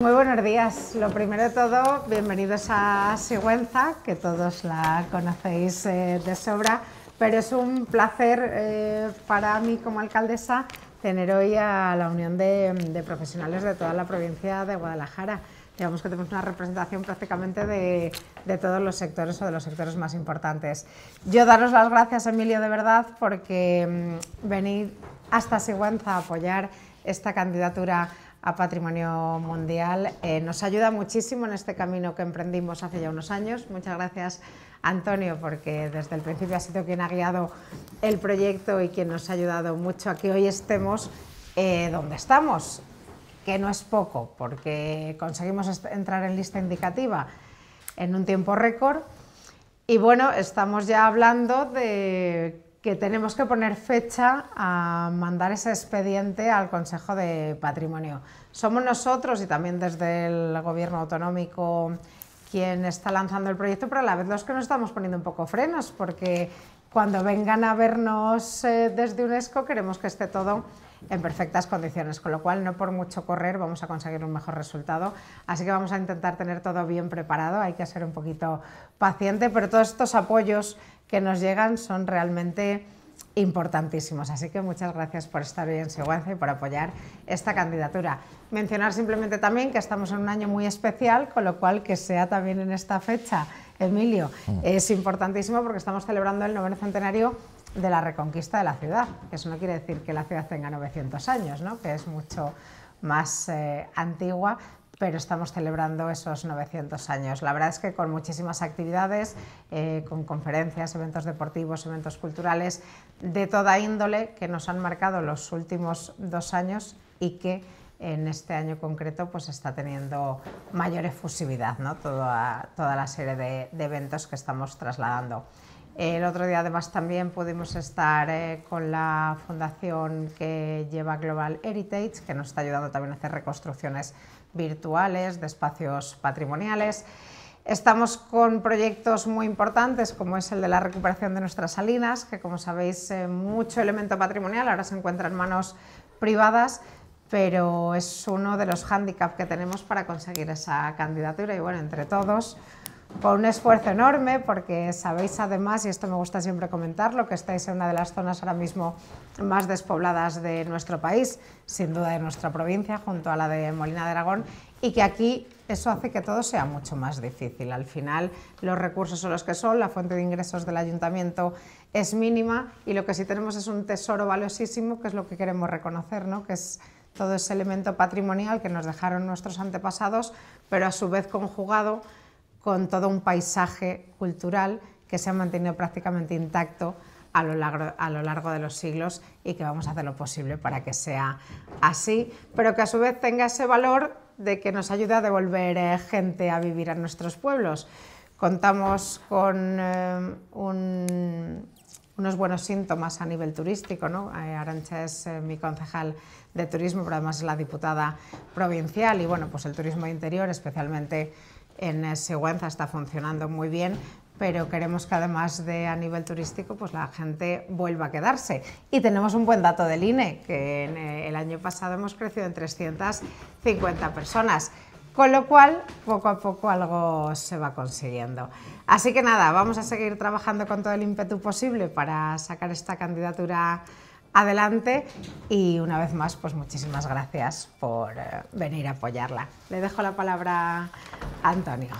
Muy buenos días. Lo primero de todo, bienvenidos a Sigüenza, que todos la conocéis eh, de sobra, pero es un placer eh, para mí como alcaldesa tener hoy a la unión de, profesionales de toda la provincia de Guadalajara. Digamos que tenemos una representación prácticamente de, todos los sectores o de los sectores más importantes. Yo daros las gracias, Emilio, de verdad, porque mm, venir hasta Sigüenza a apoyar esta candidatura a Patrimonio Mundial. Eh, nos ayuda muchísimo en este camino que emprendimos hace ya unos años. Muchas gracias, Antonio, porque desde el principio ha sido quien ha guiado el proyecto y quien nos ha ayudado mucho a que hoy estemos eh, donde estamos, que no es poco, porque conseguimos entrar en lista indicativa en un tiempo récord. Y bueno, estamos ya hablando de que tenemos que poner fecha a mandar ese expediente al Consejo de Patrimonio. Somos nosotros y también desde el Gobierno autonómico quien está lanzando el proyecto, pero a la vez los que nos estamos poniendo un poco frenos, porque cuando vengan a vernos eh, desde UNESCO queremos que esté todo en perfectas condiciones, con lo cual no por mucho correr vamos a conseguir un mejor resultado. Así que vamos a intentar tener todo bien preparado, hay que ser un poquito paciente, pero todos estos apoyos que nos llegan son realmente importantísimos. Así que muchas gracias por estar hoy en Sigüenza y por apoyar esta candidatura. Mencionar simplemente también que estamos en un año muy especial, con lo cual que sea también en esta fecha, Emilio, mm. es importantísimo porque estamos celebrando el noveno centenario de la reconquista de la ciudad. Eso no quiere decir que la ciudad tenga 900 años, que es mucho más eh, antigua, pero estamos celebrando esos 900 años. La verdad es que con muchísimas actividades, eh, con conferencias, eventos deportivos, eventos culturales, de toda índole que nos han marcado los últimos dos años y que en este año concreto pues está teniendo mayor efusividad toda, la serie de eventos que estamos trasladando. El otro día además también pudimos estar eh, con la fundación que lleva Global Heritage, que nos está ayudando también a hacer reconstrucciones virtuales de espacios patrimoniales. Estamos con proyectos muy importantes como es el de la recuperación de nuestras salinas, que como sabéis eh, mucho elemento patrimonial ahora se encuentra en manos privadas, pero es uno de los hándicaps que tenemos para conseguir esa candidatura y bueno, entre todos por un esfuerzo enorme, porque sabéis además, y esto me gusta siempre comentarlo, que estáis en una de las zonas ahora mismo más despobladas de nuestro país, sin duda de nuestra provincia, junto a la de Molina de Aragón, y que aquí eso hace que todo sea mucho más difícil. Al final los recursos son los que son, la fuente de ingresos del ayuntamiento es mínima y lo que sí tenemos es un tesoro valiosísimo, que es lo que queremos reconocer, que es todo ese elemento patrimonial que nos dejaron nuestros antepasados, pero a su vez conjugado con todo un paisaje cultural que se ha mantenido prácticamente intacto a lo, largo, de los siglos y que vamos a hacer lo posible para que sea así, pero que a su vez tenga ese valor de que nos ayude a devolver eh, gente a vivir a nuestros pueblos. Contamos con eh, unos buenos síntomas a nivel turístico. ¿no? Eh, Arancha es mi concejal de turismo, pero además es la diputada provincial y bueno, pues el turismo interior, especialmente en Següenza está funcionando muy bien, pero queremos que además de a nivel turístico, pues la gente vuelva a quedarse. Y tenemos un buen dato del INE, que eh, el año pasado hemos crecido en 350 personas. Con lo cual, poco a poco algo se va consiguiendo. Así que nada, vamos a seguir trabajando con todo el ímpetu posible para sacar esta candidatura adelante y una vez más, pues muchísimas gracias por eh, venir a apoyarla. Le dejo la palabra Antonio.